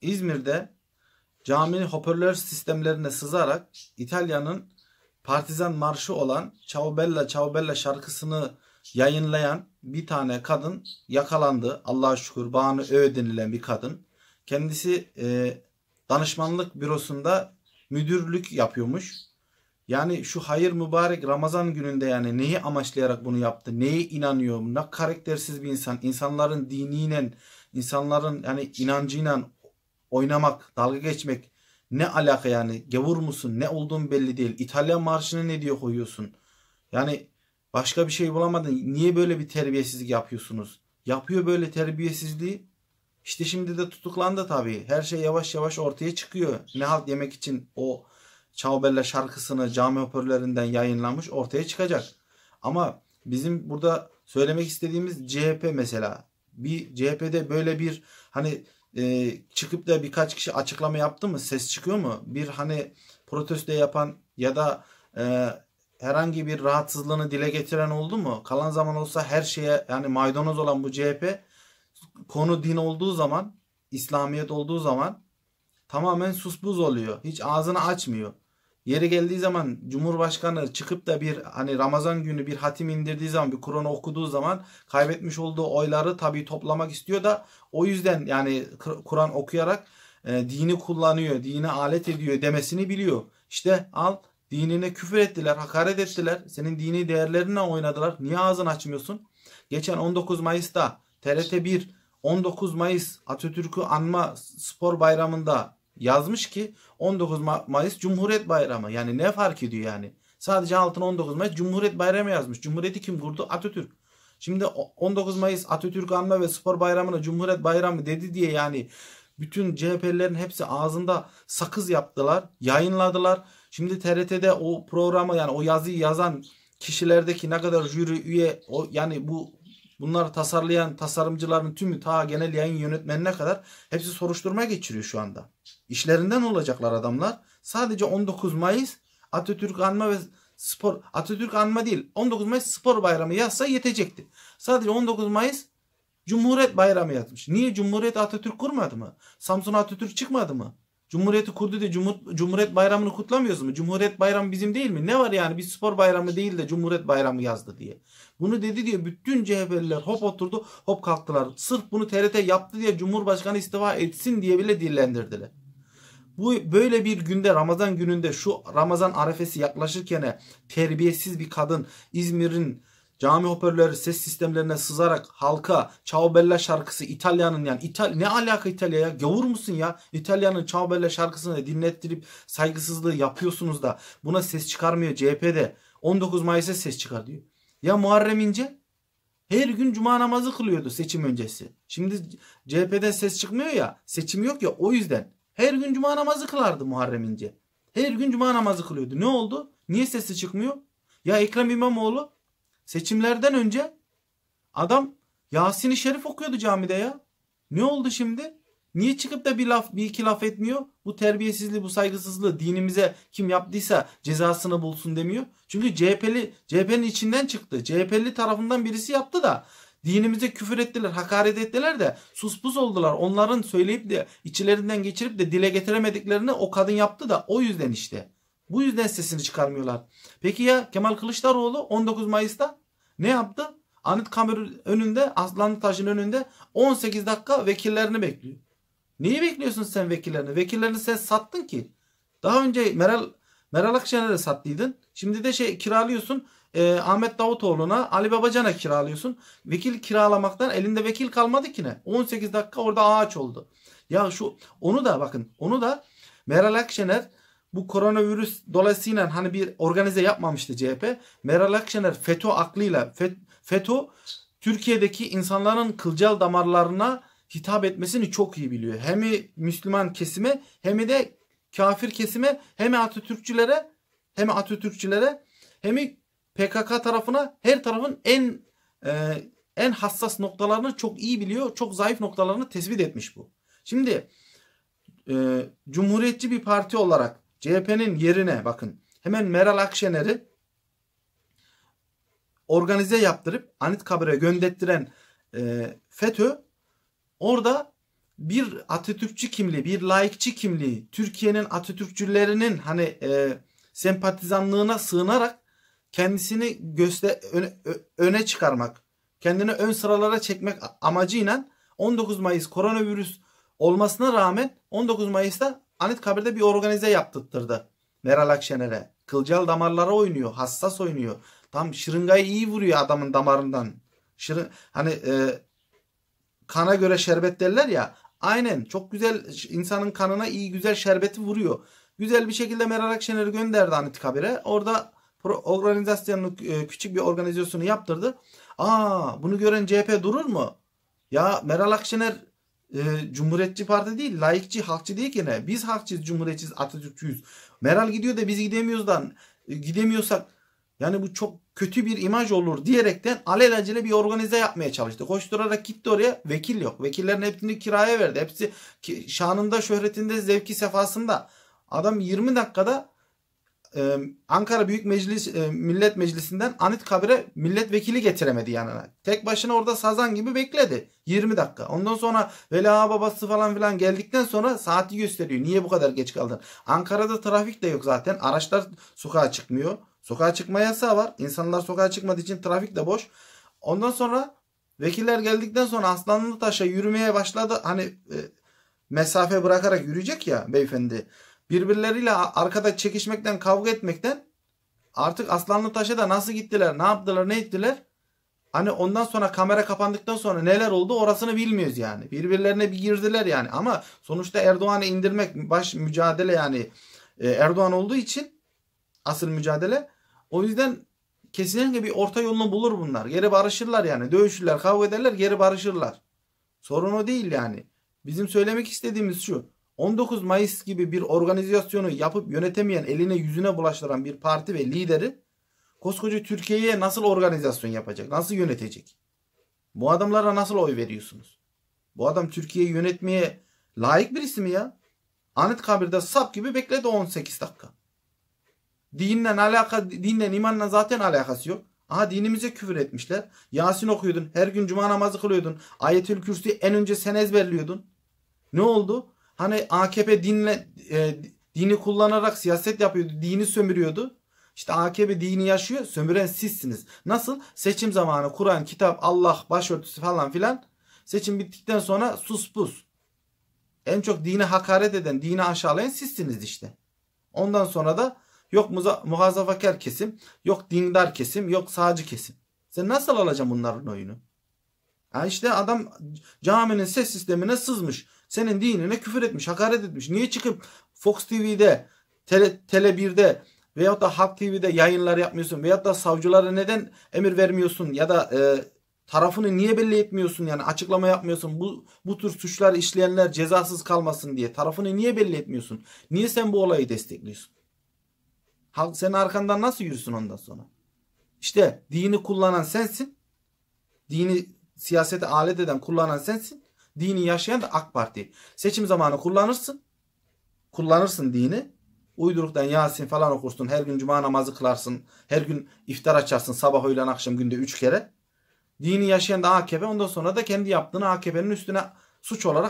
İzmir'de cami hoparlör sistemlerine sızarak İtalya'nın partizan marşı olan Ciao Bella Ciao Bella şarkısını yayınlayan bir tane kadın yakalandı. Allah'a şükür bağını Ö denilen bir kadın. Kendisi e, danışmanlık bürosunda müdürlük yapıyormuş. Yani şu hayır mübarek Ramazan gününde yani neyi amaçlayarak bunu yaptı? Neye inanıyor? Ne karaktersiz bir insan. İnsanların diniyle, insanların yani inancıyla oynamak, dalga geçmek ne alaka yani? Gavur musun? Ne olduğun belli değil. İtalyan marşını ne diyor koyuyorsun? Yani başka bir şey bulamadın. Niye böyle bir terbiyesizlik yapıyorsunuz? Yapıyor böyle terbiyesizliği. İşte şimdi de tutuklandı tabii. Her şey yavaş yavaş ortaya çıkıyor. Ne halt yemek için o Çavbella şarkısını cami hoparlörlerinden yayınlamış ortaya çıkacak. Ama bizim burada söylemek istediğimiz CHP mesela. Bir CHP'de böyle bir hani e, çıkıp da birkaç kişi açıklama yaptı mı? Ses çıkıyor mu? Bir hani protesto yapan ya da e, herhangi bir rahatsızlığını dile getiren oldu mu? Kalan zaman olsa her şeye yani maydanoz olan bu CHP konu din olduğu zaman, İslamiyet olduğu zaman tamamen sus buz oluyor. Hiç ağzını açmıyor. Yeri geldiği zaman Cumhurbaşkanı çıkıp da bir hani Ramazan günü bir hatim indirdiği zaman bir Kur'an okuduğu zaman kaybetmiş olduğu oyları tabii toplamak istiyor da o yüzden yani Kur'an okuyarak e, dini kullanıyor, dini alet ediyor demesini biliyor. İşte al dinine küfür ettiler, hakaret ettiler. Senin dini değerlerine oynadılar. Niye ağzını açmıyorsun? Geçen 19 Mayıs'ta TRT 1 19 Mayıs Atatürk'ü anma spor bayramında yazmış ki 19 Mayıs Cumhuriyet Bayramı. Yani ne fark ediyor yani? Sadece altına 19 Mayıs Cumhuriyet Bayramı yazmış. Cumhuriyeti kim kurdu? Atatürk. Şimdi 19 Mayıs Atatürk Anma ve Spor Bayramı'na Cumhuriyet Bayramı dedi diye yani bütün CHP'lerin hepsi ağzında sakız yaptılar, yayınladılar. Şimdi TRT'de o programı yani o yazıyı yazan kişilerdeki ne kadar jüri üye o yani bu Bunları tasarlayan tasarımcıların tümü ta genel yayın yönetmenine kadar hepsi soruşturma geçiriyor şu anda. İşlerinden olacaklar adamlar. Sadece 19 Mayıs Atatürk Anma ve Spor Atatürk Anma değil 19 Mayıs Spor Bayramı yazsa yetecekti. Sadece 19 Mayıs Cumhuriyet Bayramı yazmış. Niye Cumhuriyet Atatürk kurmadı mı? Samsun Atatürk çıkmadı mı? Cumhuriyeti kurdu diye Cumhur, Cumhuriyet Bayramı'nı kutlamıyoruz mu? Cumhuriyet Bayramı bizim değil mi? Ne var yani bir spor bayramı değil de Cumhuriyet Bayramı yazdı diye. Bunu dedi diye bütün CHP'liler hop oturdu hop kalktılar. Sırf bunu TRT yaptı diye Cumhurbaşkanı istifa etsin diye bile dillendirdiler. Bu böyle bir günde Ramazan gününde şu Ramazan arefesi yaklaşırken terbiyesiz bir kadın İzmir'in Cami hoparlörleri ses sistemlerine sızarak halka Ciao Bella şarkısı İtalya'nın yani İtal ne alaka İtalya'ya? Gavur musun ya? İtalya'nın Ciao Bella şarkısını dinlettirip saygısızlığı yapıyorsunuz da buna ses çıkarmıyor CHP'de. 19 Mayıs'a ses çıkar diyor. Ya Muharrem İnce? Her gün cuma namazı kılıyordu seçim öncesi. Şimdi CHP'den ses çıkmıyor ya. Seçim yok ya o yüzden. Her gün cuma namazı kılardı Muharrem İnce. Her gün cuma namazı kılıyordu. Ne oldu? Niye sesi çıkmıyor? Ya Ekrem İmamoğlu Seçimlerden önce adam Yasin-i Şerif okuyordu camide ya. Ne oldu şimdi? Niye çıkıp da bir laf bir iki laf etmiyor? Bu terbiyesizliği, bu saygısızlığı dinimize kim yaptıysa cezasını bulsun demiyor. Çünkü CHP'li CHP'nin içinden çıktı. CHP'li tarafından birisi yaptı da dinimize küfür ettiler, hakaret ettiler de suspuz oldular. Onların söyleyip de içlerinden geçirip de dile getiremediklerini o kadın yaptı da o yüzden işte. Bu yüzden sesini çıkarmıyorlar. Peki ya Kemal Kılıçdaroğlu 19 Mayıs'ta ne yaptı? Anıt Anıtkamer'in önünde, Aslanlı Taş'ın önünde 18 dakika vekillerini bekliyor. Niye bekliyorsun sen vekillerini? Vekillerini sen sattın ki. Daha önce Meral Meral Akşener'e sattıydın. Şimdi de şey kiralıyorsun. E, Ahmet Davutoğlu'na, Ali Babacan'a kiralıyorsun. Vekil kiralamaktan elinde vekil kalmadı ki ne? 18 dakika orada ağaç oldu. Ya şu onu da bakın onu da Meral Akşener bu koronavirüs dolayısıyla hani bir organize yapmamıştı CHP. Meral Akşener FETÖ aklıyla FETÖ Türkiye'deki insanların kılcal damarlarına hitap etmesini çok iyi biliyor. Hem Müslüman kesime hem de kafir kesime hem Atatürkçülere hem Atatürkçülere hem PKK tarafına her tarafın en e, en hassas noktalarını çok iyi biliyor. Çok zayıf noktalarını tespit etmiş bu. Şimdi e, Cumhuriyetçi bir parti olarak CHP'nin yerine bakın hemen Meral Akşener'i organize yaptırıp Anıtkabir'e göndettiren e, FETÖ orada bir Atatürkçü kimliği, bir laikçi kimliği, Türkiye'nin Atatürkçülerinin hani e, sempatizanlığına sığınarak kendisini göster öne, öne çıkarmak, kendini ön sıralara çekmek amacıyla 19 Mayıs koronavirüs olmasına rağmen 19 Mayıs'ta Anit kabirde bir organize yaptırttırdı Meral Akşener'e. Kılcal damarlara oynuyor. Hassas oynuyor. Tam şırıngayı iyi vuruyor adamın damarından. Şırın, hani e, kana göre şerbet derler ya. Aynen çok güzel insanın kanına iyi güzel şerbeti vuruyor. Güzel bir şekilde Meral Akşener'i gönderdi Anit kabir'e. Orada organizasyonunu e, küçük bir organizasyonu yaptırdı. Aa bunu gören CHP durur mu? Ya Meral Akşener e, Cumhuriyetçi Parti değil, laikçi, halkçı değil ki ne? Biz halkçıyız, cumhuriyetçiyiz, Atatürkçüyüz. Meral gidiyor da biz gidemiyoruz da e, gidemiyorsak yani bu çok kötü bir imaj olur diyerekten alelacele bir organize yapmaya çalıştı. Koşturarak gitti oraya vekil yok. Vekillerin hepsini kiraya verdi. Hepsi şanında, şöhretinde, zevki, sefasında. Adam 20 dakikada e, Ankara Büyük Meclis e, Millet Meclisi'nden Anit Kabir'e milletvekili getiremedi yanına. Tek başına orada sazan gibi bekledi. 20 dakika. Ondan sonra Veli babası falan filan geldikten sonra saati gösteriyor. Niye bu kadar geç kaldın? Ankara'da trafik de yok zaten. Araçlar sokağa çıkmıyor. Sokağa çıkma yasağı var. İnsanlar sokağa çıkmadığı için trafik de boş. Ondan sonra vekiller geldikten sonra Aslanlı Taş'a yürümeye başladı. Hani e, mesafe bırakarak yürüyecek ya beyefendi birbirleriyle arkada çekişmekten kavga etmekten artık Aslanlı Taş'a da nasıl gittiler ne yaptılar ne ettiler hani ondan sonra kamera kapandıktan sonra neler oldu orasını bilmiyoruz yani birbirlerine bir girdiler yani ama sonuçta Erdoğan'ı indirmek baş mücadele yani e, Erdoğan olduğu için asıl mücadele o yüzden kesinlikle bir orta yolunu bulur bunlar geri barışırlar yani dövüşürler kavga ederler geri barışırlar sorunu değil yani bizim söylemek istediğimiz şu 19 Mayıs gibi bir organizasyonu yapıp yönetemeyen, eline yüzüne bulaştıran bir parti ve lideri koskoca Türkiye'ye nasıl organizasyon yapacak? Nasıl yönetecek? Bu adamlara nasıl oy veriyorsunuz? Bu adam Türkiye'yi yönetmeye layık bir mi ya? kabirde sap gibi bekledi 18 dakika. Dinle alaka, dinle imanla zaten alakası yok. Aha dinimize küfür etmişler. Yasin okuyordun, her gün cuma namazı kılıyordun. Ayetül Kürsü'yü en önce sen ezberliyordun. Ne oldu? Hani AKP dinle e, dini kullanarak siyaset yapıyordu. Dini sömürüyordu. İşte AKP dini yaşıyor. Sömüren sizsiniz. Nasıl? Seçim zamanı Kur'an, kitap, Allah, başörtüsü falan filan. Seçim bittikten sonra sus pus. En çok dini hakaret eden, dini aşağılayan sizsiniz işte. Ondan sonra da yok muhazafakar kesim, yok dindar kesim, yok sağcı kesim. Sen nasıl alacaksın bunların oyunu? Ha işte adam caminin ses sistemine sızmış senin dinine küfür etmiş, hakaret etmiş. Niye çıkıp Fox TV'de, Tele, Tele 1'de veyahut da Halk TV'de yayınlar yapmıyorsun veyahut da savcılara neden emir vermiyorsun ya da e, tarafını niye belli etmiyorsun yani açıklama yapmıyorsun bu bu tür suçlar işleyenler cezasız kalmasın diye tarafını niye belli etmiyorsun? Niye sen bu olayı destekliyorsun? Halk senin arkandan nasıl yürüsün ondan sonra? İşte dini kullanan sensin. Dini siyasete alet eden kullanan sensin dini yaşayan da AK Parti. Seçim zamanı kullanırsın. Kullanırsın dini. Uyduruktan Yasin falan okursun. Her gün cuma namazı kılarsın. Her gün iftar açarsın. Sabah, öğlen, akşam günde üç kere. Dini yaşayan da AKP. Ondan sonra da kendi yaptığını AKP'nin üstüne suç olarak